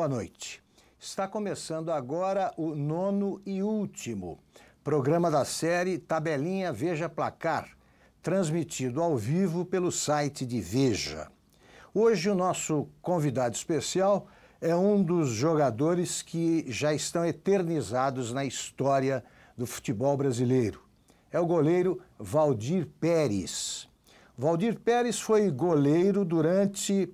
Boa noite. Está começando agora o nono e último programa da série Tabelinha Veja Placar, transmitido ao vivo pelo site de Veja. Hoje o nosso convidado especial é um dos jogadores que já estão eternizados na história do futebol brasileiro. É o goleiro Valdir Pérez. Valdir Pérez foi goleiro durante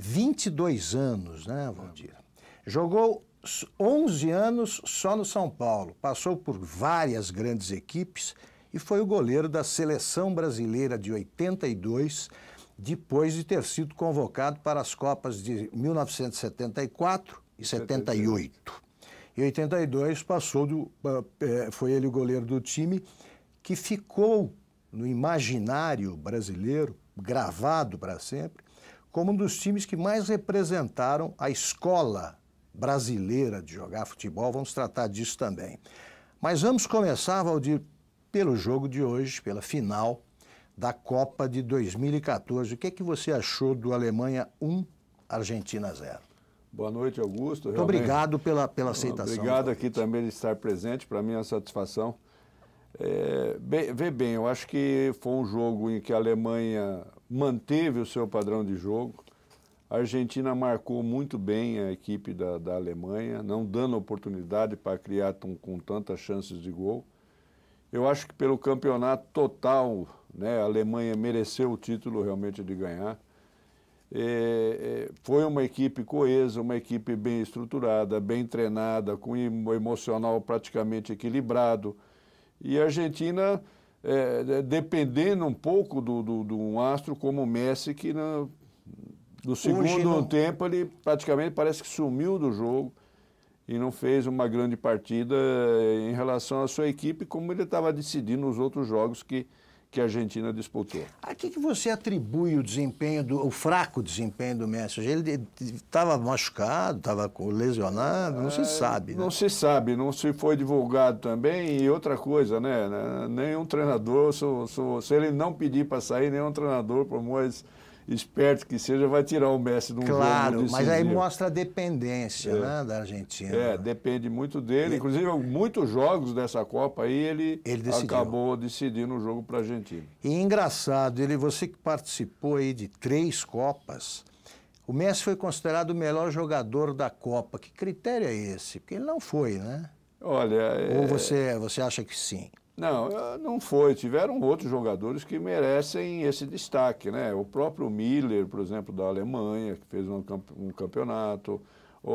22 anos, né, Valdir? Jogou 11 anos só no São Paulo, passou por várias grandes equipes e foi o goleiro da seleção brasileira de 82, depois de ter sido convocado para as Copas de 1974 e 78. Em 82 passou do, é, foi ele o goleiro do time que ficou no imaginário brasileiro, gravado para sempre, como um dos times que mais representaram a escola brasileira de jogar futebol. Vamos tratar disso também. Mas vamos começar, Valdir, pelo jogo de hoje, pela final da Copa de 2014. O que é que você achou do Alemanha 1, Argentina 0? Boa noite, Augusto. Muito obrigado pela, pela aceitação. Obrigado aqui também de estar presente, para mim é uma satisfação. É, bem, vê bem, eu acho que foi um jogo em que a Alemanha manteve o seu padrão de jogo. A Argentina marcou muito bem a equipe da, da Alemanha, não dando oportunidade para criar tão, com tantas chances de gol. Eu acho que pelo campeonato total, né, a Alemanha mereceu o título realmente de ganhar. É, é foi uma equipe coesa, uma equipe bem estruturada, bem treinada, com o emocional praticamente equilibrado. E a Argentina é, é, dependendo um pouco do, do, do, um astro como o Messi, que na, segundo um tempo ele praticamente parece que sumiu do jogo e não fez uma grande partida é, em relação à sua equipe, como ele estava decidindo nos outros jogos que que a Argentina disputou. A que, que você atribui o desempenho, do, o fraco desempenho do Messi? Ele estava machucado, estava lesionado, não é, se sabe. Né? Não se sabe, não se foi divulgado também. E outra coisa, né? né nenhum treinador, se, se, se ele não pedir para sair, nenhum treinador, por mais esperto que seja, vai tirar o Messi de um claro, jogo Claro, mas aí mostra a dependência é. né, da Argentina. É, depende muito dele. Inclusive, muitos jogos dessa Copa aí, ele, ele decidiu. acabou decidindo o jogo para a Argentina. E engraçado, ele, você que participou aí de três Copas, o Messi foi considerado o melhor jogador da Copa. Que critério é esse? Porque ele não foi, né? Olha... Ou é você, você acha que sim? Não, eh, não foi. Tiveram outros jogadores que merecem esse destaque, né? O próprio Miller, por exemplo, da Alemanha, que fez um, campeonato. O,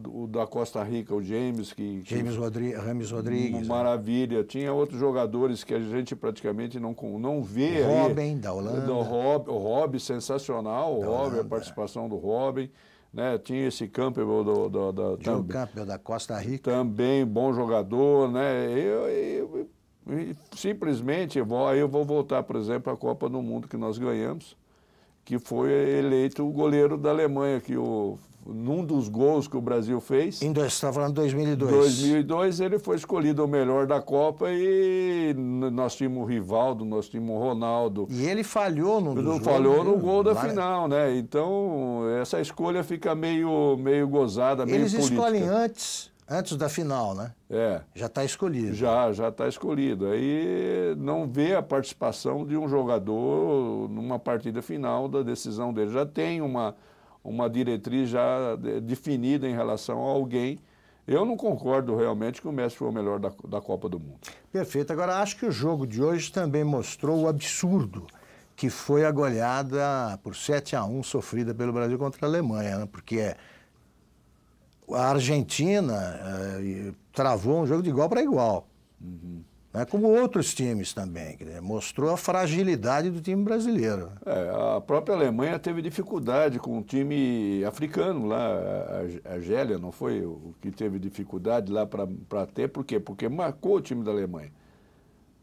o, o, da Costa Rica, o James, que. James que, Rodrigues. Rodrigues. Né? Maravilha. Tinha outros jogadores que a gente praticamente não, não vê. Robin, aí. da Holanda. O Rob, o Rob sensacional, o Rob, a participação do Robin. Né, tinha esse Campbell do, do, do, John tam, Campbell da Costa Rica. Também bom jogador, né? eu, e, simplesmente, eu vou, eu vou voltar, por exemplo, à Copa do Mundo que nós ganhamos, que foi eleito o goleiro da Alemanha, que o, num dos gols que o Brasil fez. Em dois, você está falando de 2002. 2002, ele foi escolhido o melhor da Copa e nós tínhamos o Rivaldo, nós tínhamos o Ronaldo. E ele falhou no Não falhou no gol da final, né? Então, essa escolha fica meio, meio gozada, meio Eles política. escolhem antes Antes da final, né? É. Já está escolhido. Já, já está escolhido. Aí não vê a participação de um jogador numa partida final da decisão dele. Já tem uma, uma diretriz já definida em relação a alguém. Eu não concordo realmente que o Messi foi o melhor da, da Copa do Mundo. Perfeito. Agora, acho que o jogo de hoje também mostrou o absurdo que foi a goleada por 7 a 1 sofrida pelo Brasil contra a Alemanha, né? porque é a Argentina eh, travou um jogo de igual para igual. Uhum. Né, como outros times também. Né, mostrou a fragilidade do time brasileiro. É, a própria Alemanha teve dificuldade com o time africano lá, a Argélia, não foi o que teve dificuldade lá para ter, por quê? Porque marcou o time da Alemanha.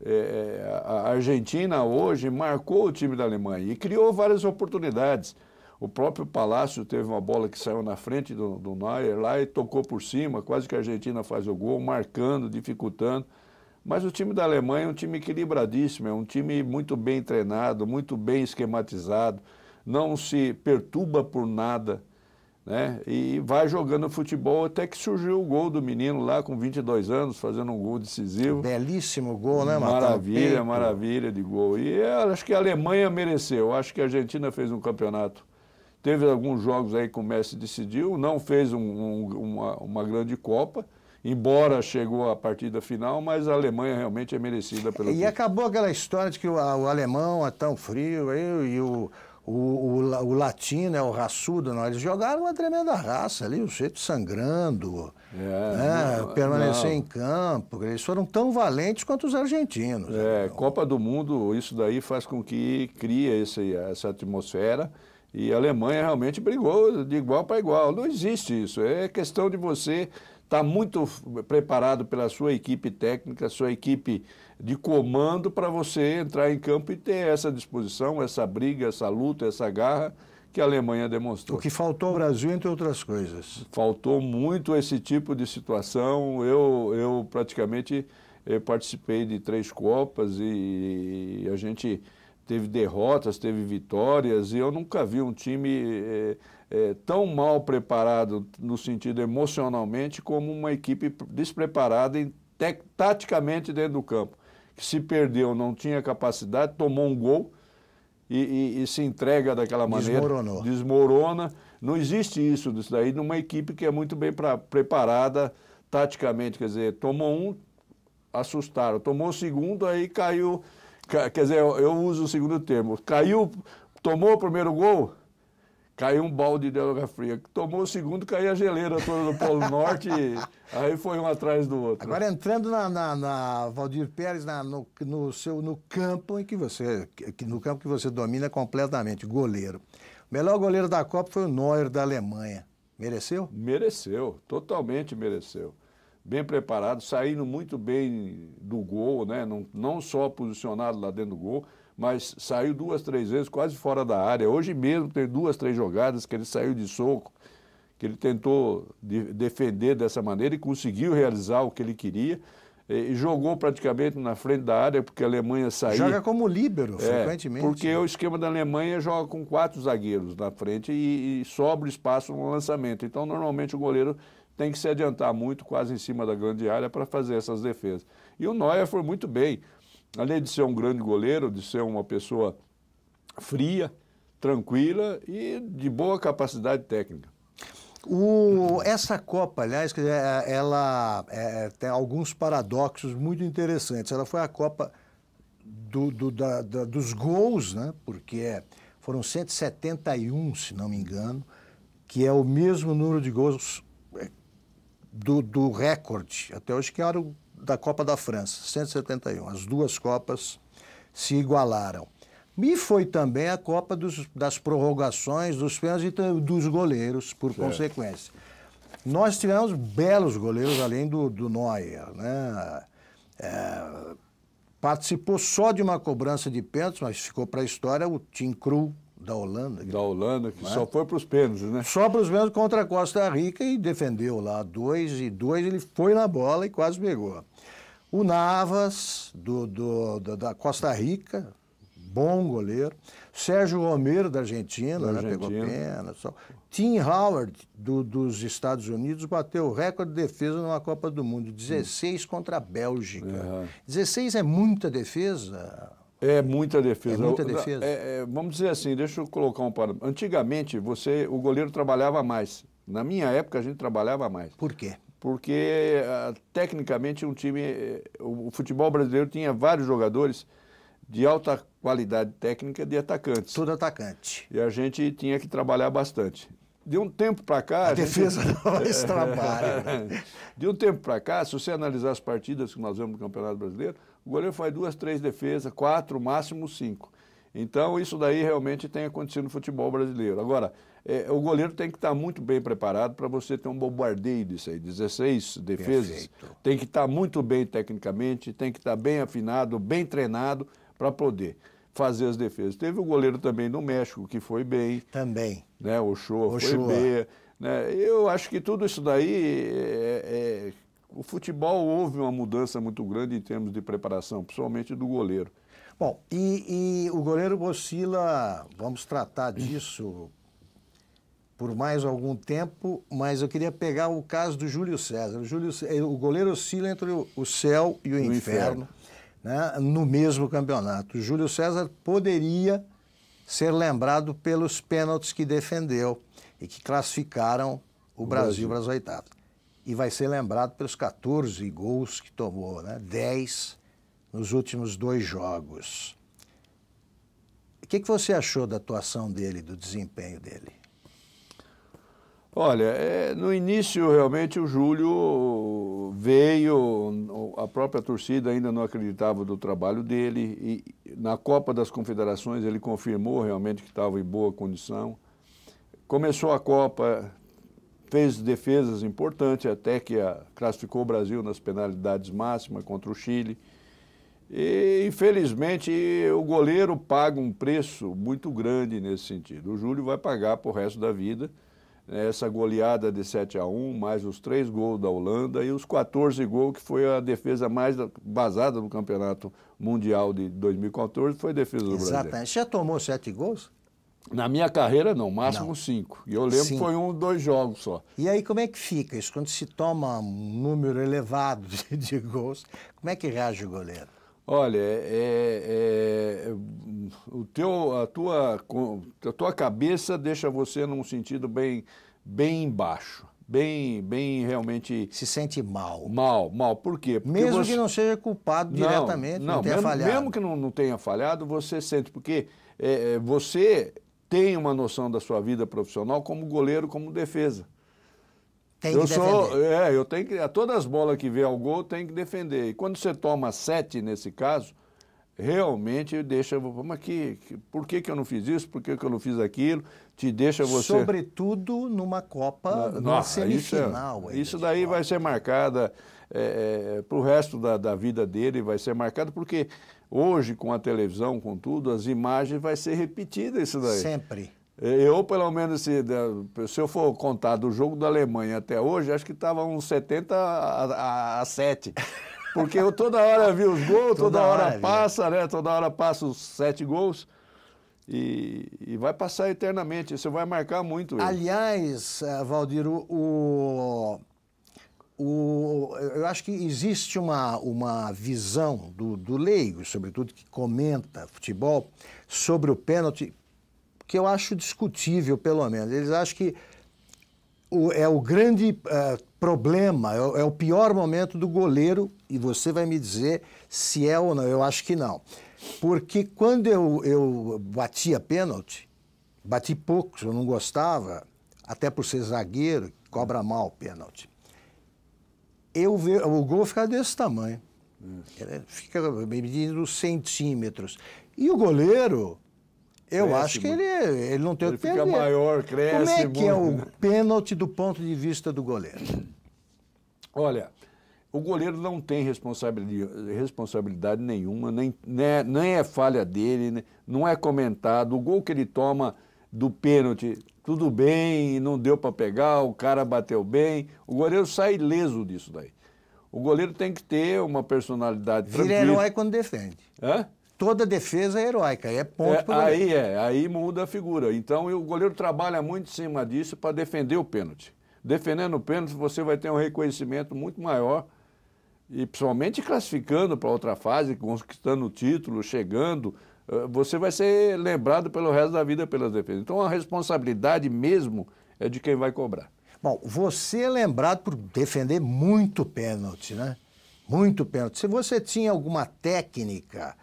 É, é a Argentina hoje marcou o time da Alemanha e criou várias oportunidades. O próprio Palácio teve uma bola que saiu na frente do, do Neuer lá e tocou por cima, quase que a Argentina faz o gol, marcando, dificultando. Mas o time da Alemanha é um time equilibradíssimo, é um time muito bem treinado, muito bem esquematizado, não se perturba por nada, né? E vai jogando futebol até que surgiu o gol do menino lá com 22 anos, fazendo um gol decisivo. Belíssimo gol, né, Marcelo? Maravilha, maravilha de gol. E é, acho que a Alemanha mereceu, acho que a Argentina fez um campeonato Teve alguns jogos aí que o Messi decidiu, não fez um, um, uma, uma grande Copa, embora chegou à partida final, mas a Alemanha realmente é merecida pelo. E acabou aquela história de que o, o alemão é tão frio aí, e o, o, o, o latino é o raçudo, não. Eles jogaram uma tremenda raça ali, o jeito sangrando, é, né? não, permanecer não. em campo. Eles foram tão valentes quanto os argentinos. É, então. Copa do Mundo, isso daí faz com que cria essa atmosfera. E a Alemanha realmente brigou de igual para igual. Não existe isso. É questão de você estar tá muito preparado pela sua equipe técnica, sua equipe de comando, para você entrar em campo e ter essa disposição, essa briga, essa luta, essa garra que a Alemanha demonstrou. O que faltou ao Brasil, entre outras coisas. Faltou muito esse tipo de situação. Eu, eu praticamente eu eh, participei de três Copas e a gente teve derrotas, teve vitórias, e eu nunca vi um time é, é, tão mal preparado no sentido emocionalmente como uma equipe despreparada em, te, taticamente dentro do campo. Que se perdeu, não tinha capacidade, tomou um gol e, e, e se entrega daquela maneira. Desmoronou. Desmorona. Não existe isso isso daí numa equipe que é muito bem pra, preparada taticamente. Quer dizer, tomou um, assustaram. Tomou o segundo, aí caiu Quer dizer, eu, uso o segundo termo. Caiu, tomou o primeiro gol, caiu um balde de água fria. Tomou o segundo, caiu a geleira toda do Polo Norte, aí foi um atrás do outro. Agora entrando na, na, na Valdir Pérez, na, no, no, seu, no campo em que você, que, no campo que você domina completamente, goleiro. O melhor goleiro da Copa foi o Neuer da Alemanha. Mereceu? Mereceu, totalmente mereceu bem preparado, saindo muito bem do gol, né? não, não só posicionado lá dentro do gol, mas saiu duas, três vezes quase fora da área. Hoje mesmo tem duas, três jogadas que ele saiu de soco, que ele tentou de defender dessa maneira e conseguiu realizar o que ele queria. E jogou praticamente na frente da área, porque a Alemanha saiu. Joga como líbero, é, frequentemente. Porque né? o esquema da Alemanha joga com quatro zagueiros na frente e, e sobra espaço no lançamento. Então, normalmente o goleiro tem que se adiantar muito, quase em cima da grande área, para fazer essas defesas. E o Neuer foi muito bem. Além de ser um grande goleiro, de ser uma pessoa fria, tranquila e de boa capacidade técnica. O, essa Copa, aliás, é, ela é, tem alguns paradoxos muito interessantes. Ela foi a Copa do, do, da, da, dos gols, né? porque foram 171, se não me engano, que é o mesmo número de gols do, do recorde até hoje, que era o da Copa da França, 171. As duas Copas se igualaram. E foi também a Copa dos, das prorrogações, dos pênaltis e dos goleiros, por certo. consequência. Nós tivemos belos goleiros, além do, do Neuer. Né? É, participou só de uma cobrança de pênaltis, mas ficou para a história o Tim Krul, da Holanda. Da Holanda, que é? só foi para os pênaltis, né? Só para os pênaltis contra a Costa Rica e defendeu lá dois e dois, ele foi na bola e quase pegou. O Navas, do, do, da Costa Rica, bom goleiro. Sérgio Romero, da Argentina, da né? Argentina. pegou pena. Só. Tim Howard, do, dos Estados Unidos, bateu o recorde de defesa numa Copa do Mundo, 16 hum. contra a Bélgica. Uhum. 16 é muita defesa, é muita defesa. É muita defesa. É, é, vamos dizer assim, deixa eu colocar um parâmetro. Antigamente, você, o goleiro trabalhava mais. Na minha época, a gente trabalhava mais. Por quê? Porque, ah, tecnicamente, um time... Eh, o futebol brasileiro tinha vários jogadores de alta qualidade técnica de atacantes. Tudo atacante. E a gente tinha que trabalhar bastante. De um tempo para cá... A, a defesa gente... não mais é trabalha. Né? de um tempo para cá, se você analisar as partidas que nós vemos no Campeonato Brasileiro o goleiro faz duas, três defesas, quatro, máximo cinco. Então, isso daí realmente tem acontecido no futebol brasileiro. Agora, é, o goleiro tem que estar muito bem preparado para você ter um bombardeio disso aí, 16 defesas. Perfeito. Tem que estar muito bem tecnicamente, tem que estar bem afinado, bem treinado para poder fazer as defesas. Teve o goleiro também no México, que foi bem. Também. Né? O show foi bem. Né? Eu acho que tudo isso daí é, é o futebol houve uma mudança muito grande em termos de preparação, principalmente do goleiro. Bom, e, e o goleiro oscila, vamos tratar disso por mais algum tempo, mas eu queria pegar o caso do Júlio César. O, Júlio, o goleiro oscila entre o céu e o, inferno, inferno. Né, no mesmo campeonato. O Júlio César poderia ser lembrado pelos pênaltis que defendeu e que classificaram o, o Brasil, Brasil para as oitavas e vai ser lembrado pelos 14 gols que tomou, né? 10 nos últimos dois jogos. O que, que você achou da atuação dele, do desempenho dele? Olha, é, no início realmente o Júlio veio, a própria torcida ainda não acreditava do trabalho dele e na Copa das Confederações ele confirmou realmente que estava em boa condição. Começou a Copa, fez defesas importantes, até que a, classificou o Brasil nas penalidades máximas contra o Chile. E, infelizmente, o goleiro paga um preço muito grande nesse sentido. O Júlio vai pagar para o resto da vida né? essa goleada de 7 a 1 mais os três gols da Holanda e os 14 gols, que foi a defesa mais basada no Campeonato Mundial de 2014, foi a defesa do Brasil. Exatamente. Já tomou sete gols? Na minha carreira, não, máximo não. cinco. E eu lembro que foi um, dois jogos só. E aí, como é que fica isso? Quando se toma um número elevado de, de gols, como é que reage o goleiro? Olha, é, é, é o teu, a, tua, a tua cabeça deixa você num sentido bem, bem embaixo bem, bem realmente. Se sente mal. Mal, mal. Por quê? Porque mesmo você... que não seja culpado não, diretamente, não, não tenha mesmo, falhado. Mesmo que não, não tenha falhado, você sente, porque é, é você tem uma noção da sua vida profissional como goleiro, como defesa. Tem eu sou, é, eu tenho que todas as bolas que vê ao gol tem que defender. E quando você toma sete nesse caso, realmente deixa, vamos que por que, que eu não fiz isso? Por que, que eu não fiz aquilo? Te deixa você Sobretudo numa Copa, Na, numa nossa, é, semifinal. Isso, isso daí vai ser marcada é, é, para o resto da, da vida dele, vai ser marcado porque Hoje, com a televisão, com tudo, as imagens vai ser repetida isso daí. Sempre. Eu, pelo menos, se, se eu for contar do jogo da Alemanha até hoje, acho que estava uns 70 a, a, a 7. Porque eu toda hora vi os gols, toda, toda hora, hora passa, né? Toda hora passa os sete gols. E, e, vai passar eternamente. Isso vai marcar muito. Aliás, eh, Valdir, o, o, eu acho que existe uma, uma visão do, do leigo, sobretudo, que comenta futebol, sobre o pênalti, que eu acho discutível, pelo menos. Eles acham que o, é o grande é, problema, é o, é o pior momento do goleiro, e você vai me dizer se é ou não. Eu acho que não. Porque quando eu, eu batia pênalti, bati poucos, eu não gostava, até por ser zagueiro, cobra mal o pênalti eu ve, o gol fica desse tamanho. Ele fica medindo centímetros. E o goleiro, eu cresce, acho que ele, ele não tem ele o que perder. Ele fica maior, cresce. Como é que é o pênalti do ponto de vista do goleiro? Olha, o goleiro não tem responsabilidade, responsabilidade nenhuma, nem, nem, né, nem é falha dele, né, não é comentado. O gol que ele toma do pênalti, tudo bem, não deu para pegar, o cara bateu bem, o goleiro sai leso disso daí. O goleiro tem que ter uma personalidade Vira tranquila. herói quando defende. Hã? Toda defesa é heróica, é ponto é, para Aí é, aí muda a figura. Então o goleiro trabalha muito em cima disso para defender o pênalti. Defendendo o pênalti, você vai ter um reconhecimento muito maior e principalmente classificando para outra fase, conquistando o título, chegando, eh, você vai ser lembrado pelo resto da vida pelas defesas. Então a responsabilidade mesmo é de quem vai cobrar. Bom, você é lembrado por defender muito pênalti, né? Muito pênalti. Se você tinha alguma técnica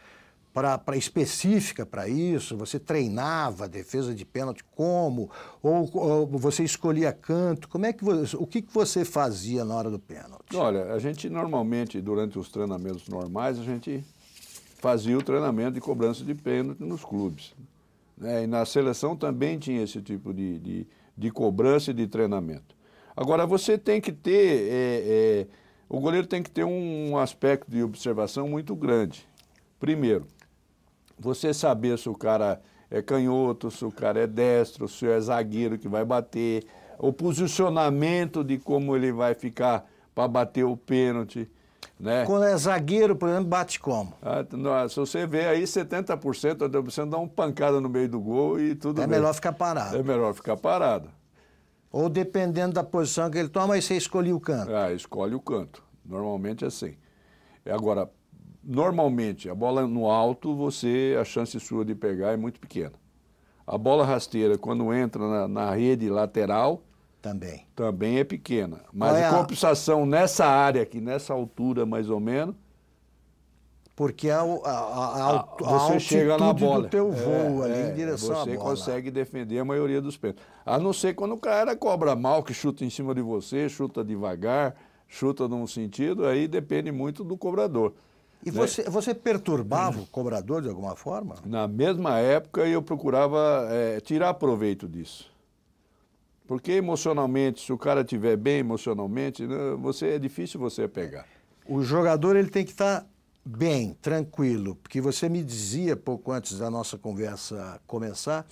pra, pra específica para isso, você treinava a defesa de pênalti como? Ou, ou, você escolhia canto? Como é que você, o que, que você fazia na hora do pênalti? Olha, a gente normalmente, durante os treinamentos normais, a gente fazia o treinamento de cobrança de pênalti nos clubes. Né? E na seleção também tinha esse tipo de, de, de, cobrança e de treinamento. Agora, você tem que ter. É, é, o goleiro tem que ter um aspecto de observação muito grande. Primeiro, você saber se o cara é canhoto, se o cara é destro, se é zagueiro que vai bater, o posicionamento de como ele vai ficar para bater o pênalti. Né? Quando é zagueiro, por exemplo, bate como? Ah, não, se você vê aí 70%, você dá uma pancada no meio do gol e tudo É bem. melhor ficar parado. É melhor ficar parado. Ou dependendo da posição que ele toma, aí você escolhe o canto. Ah, escolhe o canto. Normalmente é assim. É, agora, normalmente, a bola no alto, você a chance sua de pegar é muito pequena. A bola rasteira, quando entra na, na rede lateral, também. Também é pequena. Mas é a compensação nessa área aqui, nessa altura mais ou menos. Porque a, a, a, a você chega na bola. do teu é, voo é, ali é, em direção à Você consegue defender a maioria dos pênaltis. A não ser quando o cara cobra mal, que chuta em cima de você, chuta devagar, chuta num sentido, aí depende muito do cobrador. E né? você, você perturbava o cobrador de alguma forma? Na mesma época eu procurava é, tirar proveito disso. Porque emocionalmente, se o cara tiver bem emocionalmente, né, você é difícil você pegar. O jogador ele tem que estar tá bem, tranquilo, porque você me dizia pouco antes da nossa conversa começar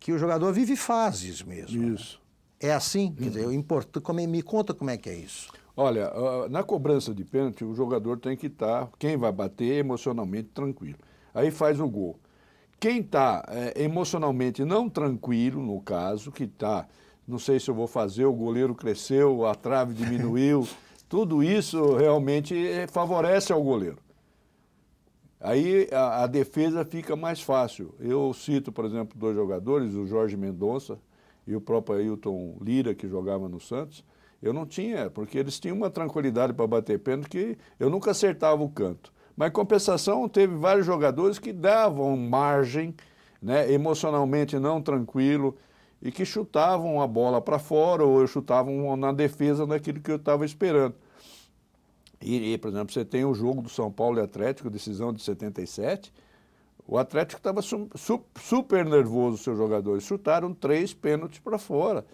que o jogador vive fases mesmo. Né? Isso. Né? É assim, quer dizer, uhum. é importo, como, é, me conta como é que é isso. Olha, ah, na cobrança de pênalti, o jogador tem que estar, tá, quem vai bater, é emocionalmente tranquilo. Aí faz o gol. Quem está é, eh, emocionalmente não tranquilo, no caso, que está não sei se eu vou fazer, o goleiro cresceu, a trave diminuiu. Tudo isso realmente eh, favorece ao goleiro. Aí a, a, defesa fica mais fácil. Eu cito, por exemplo, dois jogadores, o Jorge Mendonça e o próprio Ailton Lira, que jogava no Santos. Eu não tinha, porque eles tinham uma tranquilidade para bater pênalti que eu nunca acertava o canto. Mas, em compensação, teve vários jogadores que davam margem, né, emocionalmente não tranquilo, e que chutavam a bola para fora ou chutavam na defesa daquilo que eu estava esperando. E, por exemplo, você tem o jogo do São Paulo e Atlético, decisão de 77. O Atlético estava su su super nervoso, seus jogadores. Chutaram três pênaltis para fora.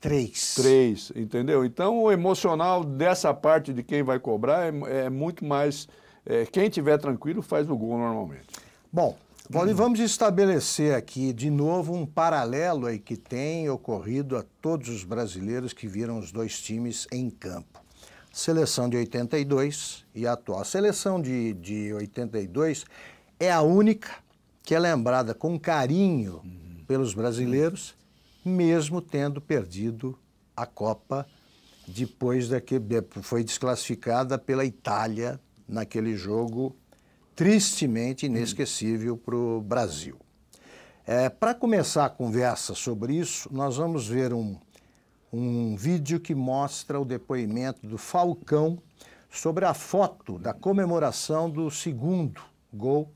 Três. Três, entendeu? Então, o emocional dessa parte de quem vai cobrar é, é muito mais. É, quem tiver tranquilo faz o gol normalmente. Bom, Paulo, e vamos estabelecer aqui de novo um paralelo aí que tem ocorrido a todos os brasileiros que viram os dois times em campo. Seleção de 82 e a atual. A seleção de, de 82 é a única que é lembrada com carinho uhum. pelos brasileiros, mesmo tendo perdido a Copa depois daquele. Foi desclassificada pela Itália naquele jogo tristemente hum. inesquecível para o Brasil. É, para começar a conversa sobre isso, nós vamos ver um, um vídeo que mostra o depoimento do Falcão sobre a foto da comemoração do segundo gol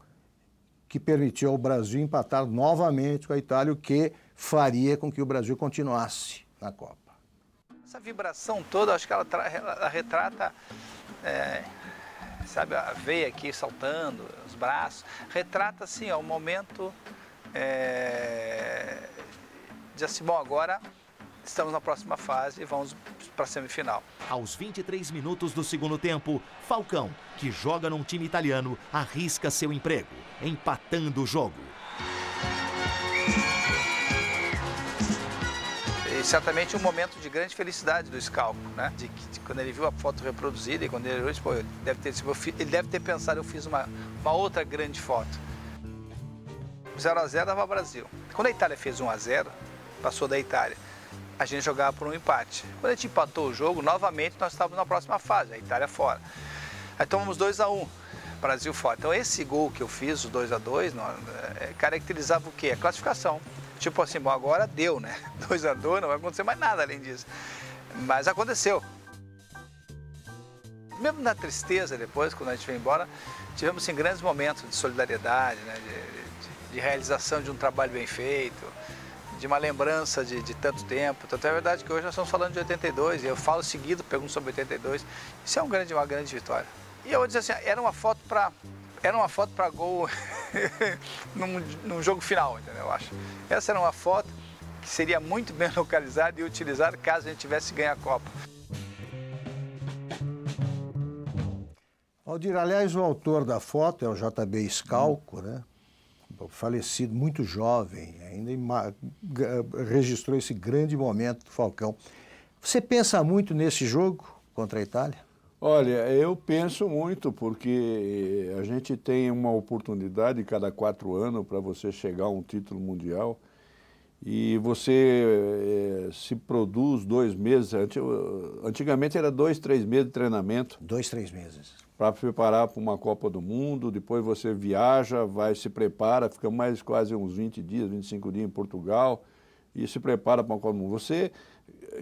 que permitiu ao Brasil empatar novamente com a Itália, o que faria com que o Brasil continuasse na Copa. Essa vibração toda, acho que ela, ela retrata é sabe, a veia aqui saltando, os braços. Retrata assim, ó, o momento é, de assim, bom, agora estamos na próxima fase e vamos para a semifinal. Aos 23 minutos do segundo tempo, Falcão, que joga num time italiano, arrisca seu emprego, empatando o jogo. certamente um momento de grande felicidade do Scalpo, né? De, de, quando ele viu a foto reproduzida e quando ele olhou, pô, ele deve ter, ele deve ter pensado, eu fiz uma, uma outra grande foto. 0 x 0 dava Brasil. Quando a Itália fez 1 x 0, passou da Itália. A gente jogava por um empate. Quando a gente empatou o jogo, novamente nós estávamos na próxima fase, a Itália fora. Aí tomamos 2 x 1. Brasil fora. Então esse gol que eu fiz, o 2 x 2, caracterizava o quê? A classificação. Tipo assim, bom, agora deu, né? Dois a dois, não vai acontecer mais nada além disso. Mas aconteceu. Mesmo na tristeza, depois, quando a gente foi embora, tivemos assim, grandes momentos de solidariedade, né? de, de, de realização de um trabalho bem feito, de uma lembrança de, de tanto tempo. Tanto é verdade que hoje nós estamos falando de 82, e eu falo seguido, pergunto sobre 82. Isso é um grande, uma grande vitória. E eu vou dizer assim, era uma foto para era uma foto para gol num, num, jogo final, entendeu? Eu acho. Essa era uma foto que seria muito bem localizada e utilizada caso a gente tivesse ganho a Copa. Aldir, aliás, o autor da foto é o JB Scalco, né? falecido, muito jovem, ainda registrou esse grande momento do Falcão. Você pensa muito nesse jogo contra a Itália? Olha, eu penso muito, porque a gente tem uma oportunidade cada quatro anos para você chegar a um título mundial e você é, se produz dois meses. Antigamente era dois, três meses de treinamento. Dois, três meses. Para preparar para uma Copa do Mundo, depois você viaja, vai, se prepara, fica mais quase uns 20 dias, 25 dias em Portugal e se prepara para uma Copa do Mundo. Você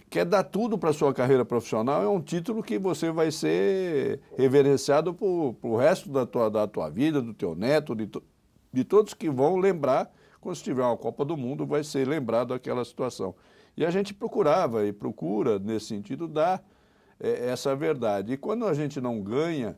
quer dar tudo para a sua carreira profissional, é um título que você vai ser reverenciado para o resto da tua, da tua vida, do teu neto, de, to, de todos que vão lembrar, quando se tiver uma Copa do Mundo, vai ser lembrado aquela situação. E a gente procurava e procura, nesse sentido, dar é, essa verdade. E quando a gente não ganha,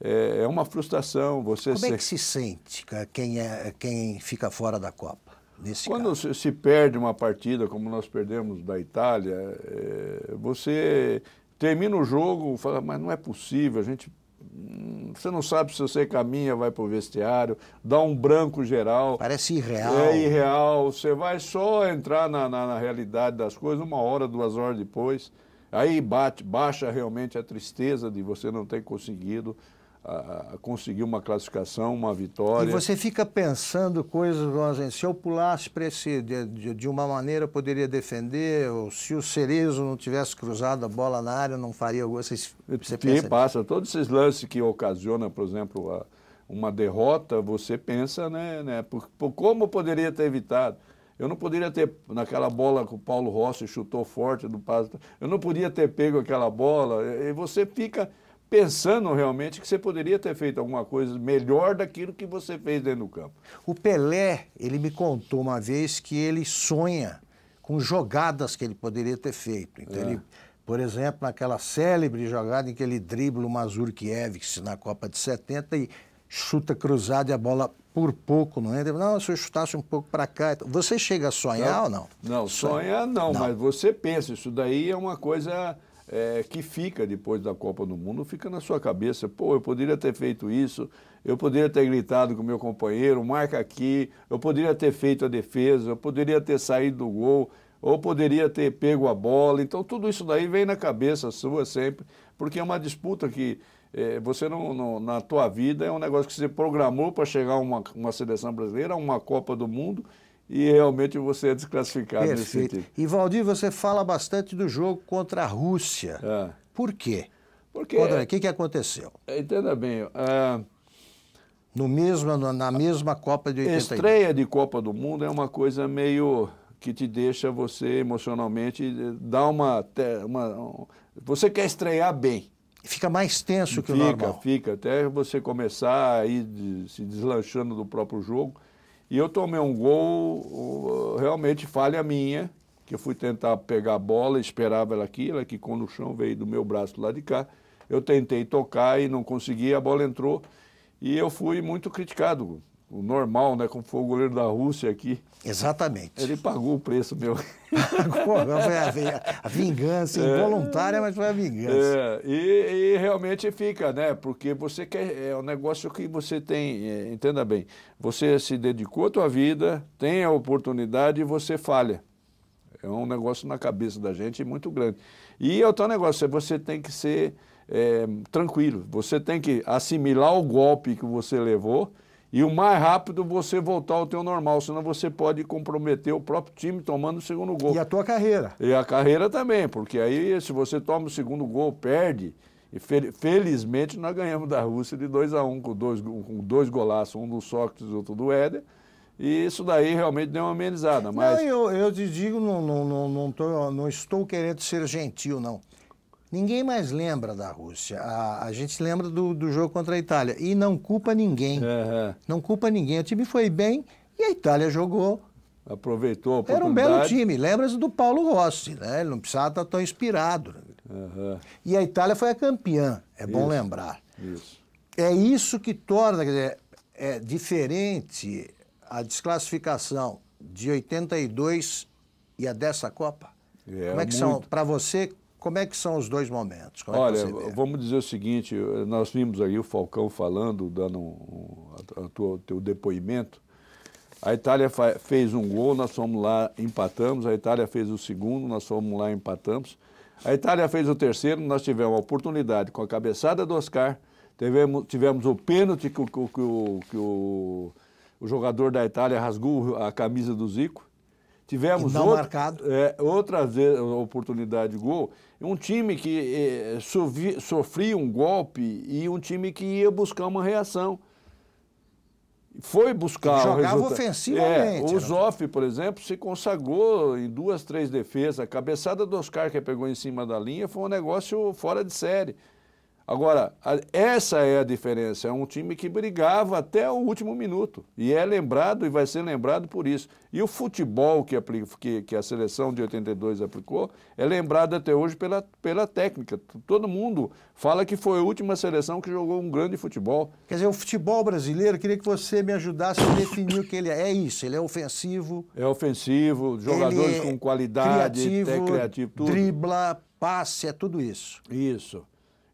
é, é uma frustração. Você Como ser... é que se sente quem, é, quem fica fora da Copa? Nesse Quando caso. se perde uma partida, como nós perdemos da Itália, é, você termina o jogo, fala, mas não é possível, a gente hum, você não sabe se você caminha, vai para o vestiário, dá um branco geral. Parece irreal. É irreal. Você vai só entrar na, na, na realidade das coisas uma hora, duas horas depois. Aí bate, baixa realmente a tristeza de você não ter conseguido a, conseguir uma classificação, uma vitória. E você fica pensando coisas, assim, se eu pulasse para esse, de, de, de, uma maneira eu poderia defender, ou se o Cerezo não tivesse cruzado a bola na área, não faria gol. Você, você Sim, passa. Todos esses lances que ocasiona, por exemplo, a, uma derrota, você pensa, né, né por, por, como poderia ter evitado. Eu não poderia ter, naquela bola que o Paulo Rossi chutou forte do passo, eu não podia ter pego aquela bola. E você fica pensando realmente que você poderia ter feito alguma coisa melhor daquilo que você fez dentro do campo. O Pelé, ele me contou uma vez que ele sonha com jogadas que ele poderia ter feito. Então é. ele, por exemplo, naquela célebre jogada em que ele dribla o Mazurkiewicz na Copa de 70 e chuta cruzado e a bola por pouco não é? entra. Não, se eu chutasse um pouco para cá. Você chega a sonhar não, ou não? Não, sonha não, não, mas você pensa. Isso daí é uma coisa é, que fica depois da Copa do Mundo, fica na sua cabeça. Pô, eu poderia ter feito isso, eu poderia ter gritado com meu companheiro, marca aqui, eu poderia ter feito a defesa, eu poderia ter saído do gol, ou poderia ter pego a bola. Então, tudo isso daí vem na cabeça sua sempre, porque é uma disputa que é, você não, não, na tua vida é um negócio que você programou para chegar a uma, uma seleção brasileira, a uma Copa do Mundo e realmente você é desclassificado Perfeito. nesse sentido. E Valdir, você fala bastante do jogo contra a Rússia. É. Por quê? Porque o que, que aconteceu? É, entenda bem. É, no mesmo, na mesma Copa de 82. Estreia de Copa do Mundo é uma coisa meio que te deixa você emocionalmente eh, dá uma, uma você quer estrear bem. Fica mais tenso que fica, o normal. Fica, fica. Até você começar a ir se deslanchando do próprio jogo. E eu tomei um gol, realmente falha minha, que eu fui tentar pegar a bola, esperava ela aqui, ela aqui com no chão veio do meu braço lá de cá. Eu tentei tocar e não consegui, a bola entrou e eu fui muito criticado o normal, né? Como foi o goleiro da Rússia aqui. Exatamente. Ele pagou o preço meu. foi a, a vingança, é, involuntária, mas foi a vingança. É, e, e, realmente fica, né? Porque você quer. É um negócio que você tem, é, entenda bem, você se dedicou à tua vida, tem a oportunidade e você falha. É um negócio na cabeça da gente muito grande. E é o teu negócio, é você tem que ser é, tranquilo, você tem que assimilar o golpe que você levou e o mais rápido você voltar ao teu normal, senão você pode comprometer o próprio time tomando o segundo gol. E a tua carreira. E a carreira também, porque aí se você toma o segundo gol, perde. E felizmente nós ganhamos da Rússia de 2 a 1 um, com dois, com dois golaços, um do Sócrates e outro do Éder. E isso daí realmente deu uma amenizada. Mas... Não, eu, eu te digo, não, não, não, não, tô, não estou querendo ser gentil, não. Ninguém mais lembra da Rússia. A, a gente lembra do, do, jogo contra a Itália. E não culpa ninguém. É, é. Não culpa ninguém. O time foi bem e a Itália jogou aproveitou a oportunidade. Era um belo time, lembra-se do Paulo Rossi, né? Ele não precisava estar tão inspirado. Uhum. E a Itália foi a campeã, é isso, bom lembrar. Isso. É isso que torna, quer dizer, é diferente a desclassificação de 82 e a dessa Copa. É, Como é que é muito. são, para você, como é que são os dois momentos? Como é Olha, é vamos dizer o seguinte, nós vimos aí o Falcão falando, dando o um, teu depoimento. A Itália fez um gol, nós fomos lá, empatamos. A Itália fez o segundo, nós fomos lá, empatamos. A Itália fez o terceiro, nós tivemos a oportunidade com a cabeçada do Oscar, tivemos, tivemos o pênalti que, que, o, que o, o jogador da Itália rasgou a camisa do Zico. Tivemos outra, é, outras oportunidade de gol. Um time que é, sofria um golpe e um time que ia buscar uma reação. Foi buscar Jogava o resultado. ofensivamente. É, o né? Zoff, por exemplo, se consagrou em duas, três defesas. A cabeçada do Oscar que pegou em cima da linha foi um negócio fora de série. Agora, essa é a diferença. É um time que brigava até o último minuto. E é lembrado e vai ser lembrado por isso. E o futebol que, aplica, que, que a seleção de 82 aplicou é lembrado até hoje pela, pela técnica. Todo mundo fala que foi a última seleção que jogou um grande futebol. Quer dizer, o futebol brasileiro, queria que você me ajudasse a definir o que ele é. É isso, ele é ofensivo. É ofensivo, jogadores é com qualidade, criativo, é criativo, tudo. Dribla, passe, é tudo isso. Isso.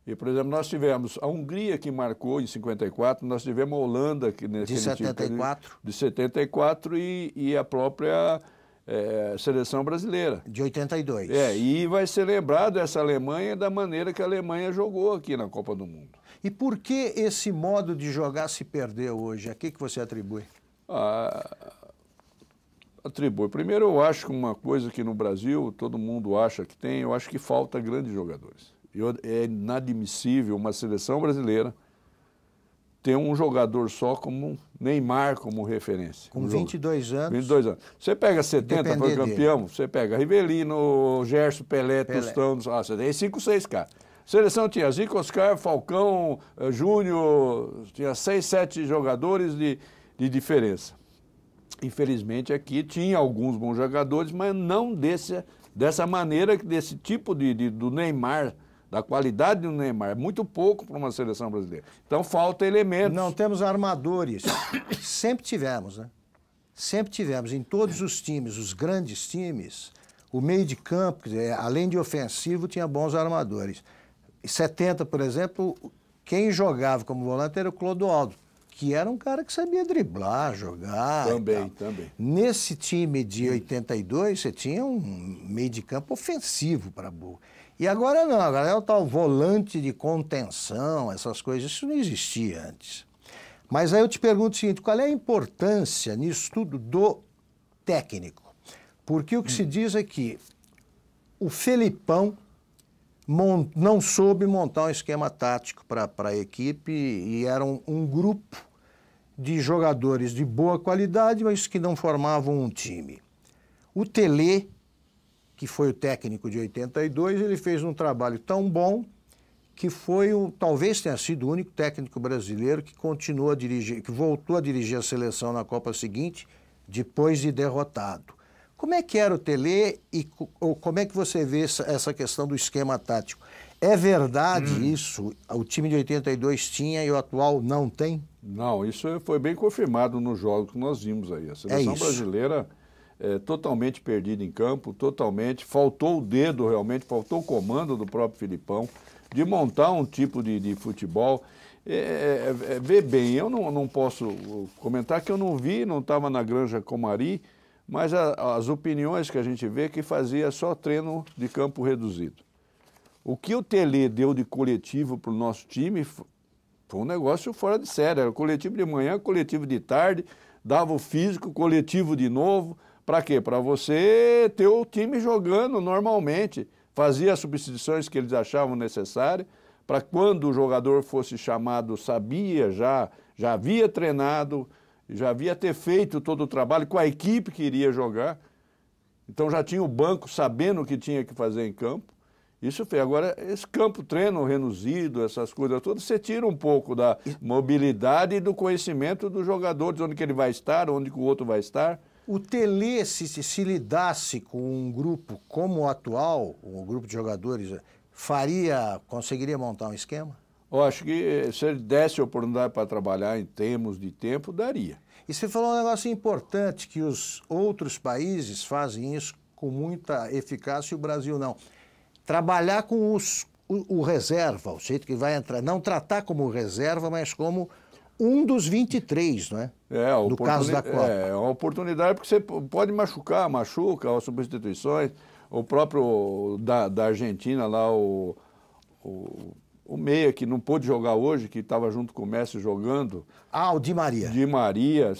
E, por exemplo, nós tivemos a Hungria que marcou em 54, nós tivemos a Holanda que nesse de 74, tipo de, de 74 e, e a própria é, seleção brasileira. De 82. É, e vai ser lembrado essa Alemanha da maneira que a Alemanha jogou aqui na Copa do Mundo. E por que esse modo de jogar se perdeu hoje? A que, que você atribui? Ah, atribui. Primeiro, eu acho que uma coisa que no Brasil todo mundo acha que tem, eu acho que falta grandes jogadores é inadmissível uma seleção brasileira ter um jogador só como Neymar como referência. Com 22 jogo. anos. 22 anos. Você pega 70, foi campeão, dele. você pega Rivelino, Gerson, Pelé, Pelé. Tostão, ah, você tem 5, 6 caras. Seleção tinha Zico, Oscar, Falcão, eh, Júnior, tinha 6, 7 jogadores de, de diferença. Infelizmente aqui tinha alguns bons jogadores, mas não desse, dessa maneira, desse tipo de, de do Neymar, da qualidade do Neymar. É muito pouco para uma seleção brasileira. Então falta elementos. Não temos armadores. Sempre tivemos, né? Sempre tivemos em todos os times, os grandes times, o meio de campo, além de ofensivo, tinha bons armadores. Em 70, por exemplo, quem jogava como volante era o Clodoaldo, que era um cara que sabia driblar, jogar. Também, também. Nesse time de 82, você tinha um meio de campo ofensivo para a boa. E agora não, agora é o tal volante de contenção, essas coisas, isso não existia antes. Mas aí eu te pergunto o seguinte, qual é a importância nisso tudo do técnico? Porque o que hum. se diz é que o Felipão não soube montar um esquema tático para a equipe e era um, um grupo de jogadores de boa qualidade, mas que não formavam um time. O Tele que foi o técnico de 82, ele fez um trabalho tão bom que foi o, talvez tenha sido o único técnico brasileiro que continua a dirigir, que voltou a dirigir a seleção na Copa seguinte, depois de derrotado. Como é que era o Tele e ou como é que você vê essa, questão do esquema tático? É verdade hum. isso? O time de 82 tinha e o atual não tem? Não, isso foi bem confirmado nos jogos que nós vimos aí. A é seleção é brasileira é, totalmente perdido em campo, totalmente. Faltou o dedo realmente, faltou o comando do próprio Filipão de montar um tipo de, de futebol. É, é, é vê bem, eu não, não posso comentar que eu não vi, não estava na Granja Comari, mas a, as opiniões que a gente vê que fazia só treino de campo reduzido. O que o Tele deu de coletivo para o nosso time foi um negócio fora de série. Era coletivo de manhã, coletivo de tarde, dava o físico, coletivo de novo. Para quê? Para você ter o time jogando normalmente, fazia as substituições que eles achavam necessárias, para quando o jogador fosse chamado, sabia já, já havia treinado, já havia ter feito todo o trabalho com a equipe que iria jogar. Então já tinha o banco sabendo o que tinha que fazer em campo. Isso foi. Agora, esse campo treino reduzido, essas coisas todas, você tira um pouco da mobilidade e do conhecimento do jogador, de onde que ele vai estar, onde que o outro vai estar. O Tele, se, se lidasse com um grupo como o atual, um grupo de jogadores, faria, conseguiria montar um esquema? Eu acho que eh, se ele desse oportunidade para trabalhar em termos de tempo, daria. E você falou um negócio importante, que os outros países fazem isso com muita eficácia e o Brasil não. Trabalhar com os, o, o reserva, o jeito que vai entrar, não tratar como reserva, mas como um dos 23, não é? É, no caso da Copa. É, é, uma oportunidade porque você pode machucar, machuca as substituições. O próprio da, da Argentina lá, o, o, o Meia, que não pôde jogar hoje, que estava junto com o Messi jogando. Ah, o Di Maria. Di Maria,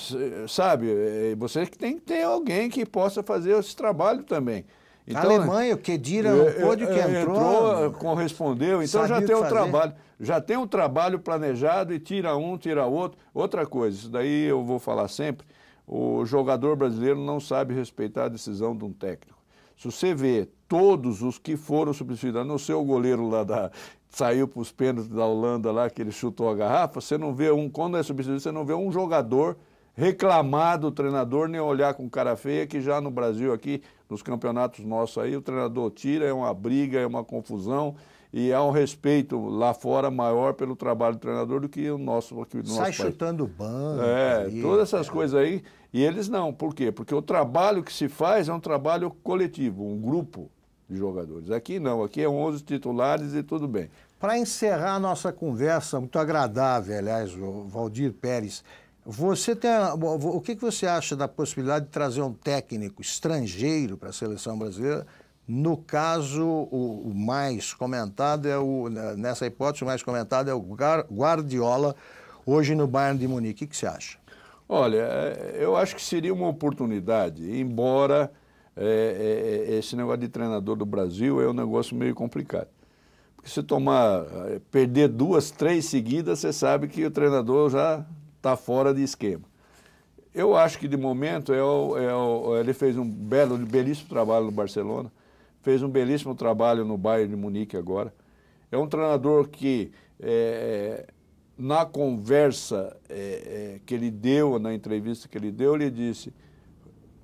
sabe? É, você tem que ter alguém que possa fazer esse trabalho também. Então, a Alemanha, o Kedira, é, pôde que é, entrou, entrou correspondeu. Então já tem um trabalho, já tem um trabalho planejado e tira um, tira outro. Outra coisa, isso daí eu vou falar sempre. O jogador brasileiro não sabe respeitar a decisão de um técnico. Se você vê todos os que foram substituídos, não sei o goleiro lá da saiu para os pênaltis da Holanda lá que ele chutou a garrafa, você não vê um quando é substituído, você não vê um jogador reclamar do treinador, nem olhar com cara feia, que já no Brasil aqui, nos campeonatos nossos aí, o treinador tira, é uma briga, é uma confusão e há um respeito lá fora maior pelo trabalho do treinador do que o nosso aqui do Sai nosso chutando país. banco. É, todas essas é. coisas aí. E eles não. Por quê? Porque o trabalho que se faz é um trabalho coletivo, um grupo de jogadores. Aqui não, aqui é 11 titulares e tudo bem. Para encerrar a nossa conversa, muito agradável, aliás, o Valdir Pérez, você tem o que, você acha da possibilidade de trazer um técnico estrangeiro para a seleção brasileira? No caso, o, o mais comentado é o né, nessa hipótese o mais comentado é o Guardiola hoje no Bayern de Munique. O que, que você acha? Olha, é, eu acho que seria uma oportunidade, embora é, é, é, esse negócio de treinador do Brasil é um negócio meio complicado. Porque se tomar, é, perder duas, três seguidas, você sabe que o treinador já está fora de esquema. Eu acho que de momento é o, é o, ele fez um belo, belíssimo trabalho no Barcelona, fez um belíssimo trabalho no Bayern de Munique agora. É um treinador que é, é na conversa é, é, que ele deu, na entrevista que ele deu, ele disse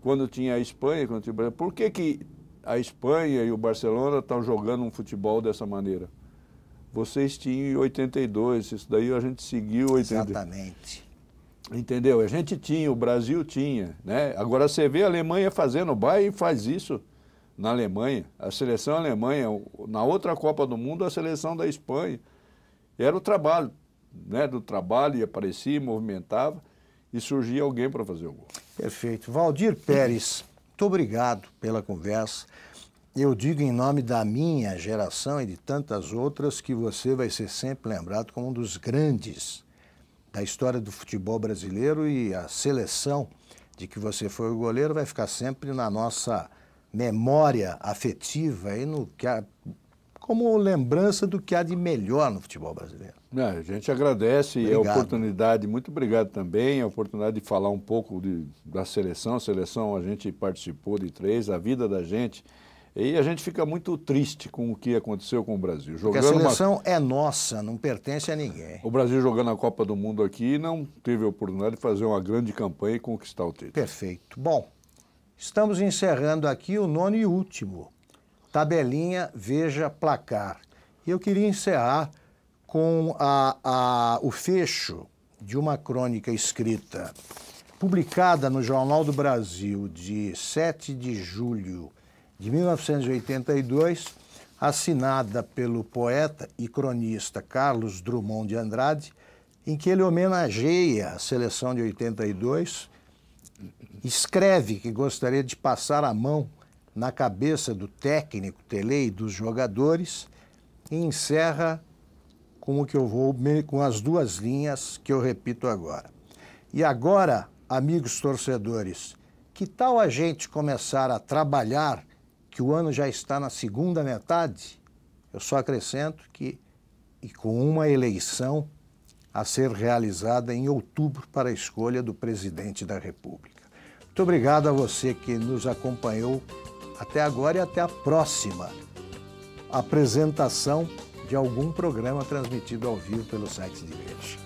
quando tinha a Espanha, quando tinha o Brasil, por que, que a Espanha e o Barcelona estão jogando um futebol dessa maneira? Vocês tinham em 82, isso daí a gente seguiu 82. Exatamente. Entendeu? A gente tinha, o Brasil tinha, né? Agora você vê a Alemanha fazendo, o e faz isso na Alemanha. A seleção alemã, na outra Copa do Mundo, a seleção da Espanha. Era o trabalho, né? Do trabalho, e aparecia, movimentava e surgia alguém para fazer o gol. Perfeito. Valdir Pérez, muito obrigado pela conversa. Eu digo em nome da minha geração e de tantas outras que você vai ser sempre lembrado como um dos grandes da história do futebol brasileiro e a seleção de que você foi o goleiro vai ficar sempre na nossa memória afetiva e no que há, como lembrança do que há de melhor no futebol brasileiro. É, a gente agradece é obrigado. a oportunidade, muito obrigado também, a oportunidade de falar um pouco de, da seleção. A seleção a gente participou de três, a vida da gente e a gente fica muito triste com o que aconteceu com o Brasil. Jogando Porque a seleção uma... é nossa, não pertence a ninguém. O Brasil jogando a Copa do Mundo aqui não teve a oportunidade de fazer uma grande campanha e conquistar o título. Perfeito. Bom, estamos encerrando aqui o nono e último. Tabelinha, veja placar. E eu queria encerrar com a, a, o fecho de uma crônica escrita, publicada no Jornal do Brasil de 7 de julho de 1982, assinada pelo poeta e cronista Carlos Drummond de Andrade, em que ele homenageia a seleção de 82, escreve que gostaria de passar a mão na cabeça do técnico Tele e dos jogadores e encerra com o que eu vou com as duas linhas que eu repito agora. E agora, amigos torcedores, que tal a gente começar a trabalhar que o ano já está na segunda metade, eu só acrescento que, e com uma eleição a ser realizada em outubro para a escolha do presidente da República. Muito obrigado a você que nos acompanhou até agora e até a próxima apresentação de algum programa transmitido ao vivo pelo site de Verde.